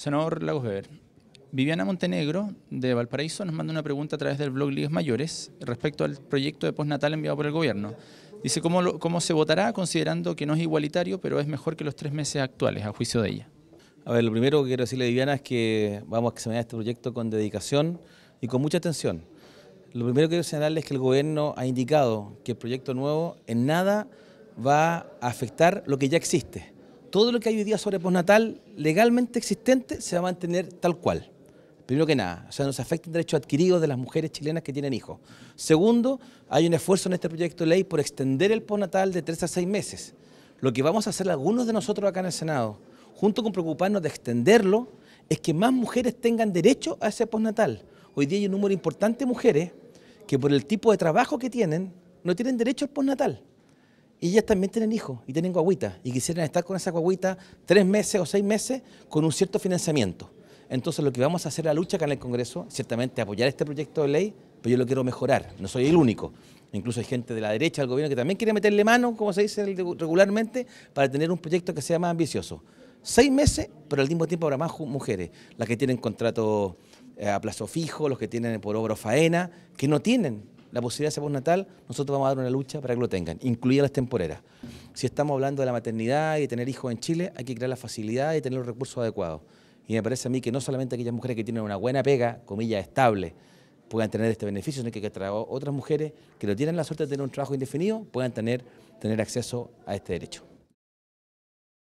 Senador Lagos Viviana Montenegro, de Valparaíso, nos manda una pregunta a través del blog Ligas Mayores respecto al proyecto de postnatal enviado por el gobierno. Dice, ¿cómo, se votará considerando que no es igualitario, pero es mejor que los tres meses actuales, a juicio de ella? A ver, lo primero que quiero decirle a Viviana es que vamos a examinar este proyecto con dedicación y con mucha atención. Lo primero que quiero señalarle es que el gobierno ha indicado que el proyecto nuevo en nada va a afectar lo que ya existe todo lo que hay hoy día sobre postnatal legalmente existente se va a mantener tal cual. Primero que nada, o sea, no se el derecho adquirido de las mujeres chilenas que tienen hijos. Segundo, hay un esfuerzo en este proyecto de ley por extender el postnatal de tres a seis meses. Lo que vamos a hacer algunos de nosotros acá en el Senado, junto con preocuparnos de extenderlo, es que más mujeres tengan derecho a ese postnatal. Hoy día hay un número importante de mujeres que por el tipo de trabajo que tienen, no tienen derecho al postnatal y ellas también tienen hijos y tienen guaguita y quisieran estar con esa guaguita tres meses o seis meses con un cierto financiamiento. Entonces lo que vamos a hacer es la lucha acá en el Congreso, ciertamente apoyar este proyecto de ley, pero yo lo quiero mejorar, no soy el único. Incluso hay gente de la derecha del gobierno que también quiere meterle mano, como se dice regularmente, para tener un proyecto que sea más ambicioso. Seis meses, pero al mismo tiempo habrá más mujeres, las que tienen contrato eh, a plazo fijo, los que tienen por obra o faena, que no tienen la posibilidad de ser postnatal, nosotros vamos a dar una lucha para que lo tengan, incluidas las temporeras. Si estamos hablando de la maternidad y de tener hijos en Chile, hay que crear la facilidad y tener los recursos adecuados. Y me parece a mí que no solamente aquellas mujeres que tienen una buena pega, comillas, estable, puedan tener este beneficio, sino que, otras mujeres que no tienen la suerte de tener un trabajo indefinido puedan tener, tener acceso a este derecho.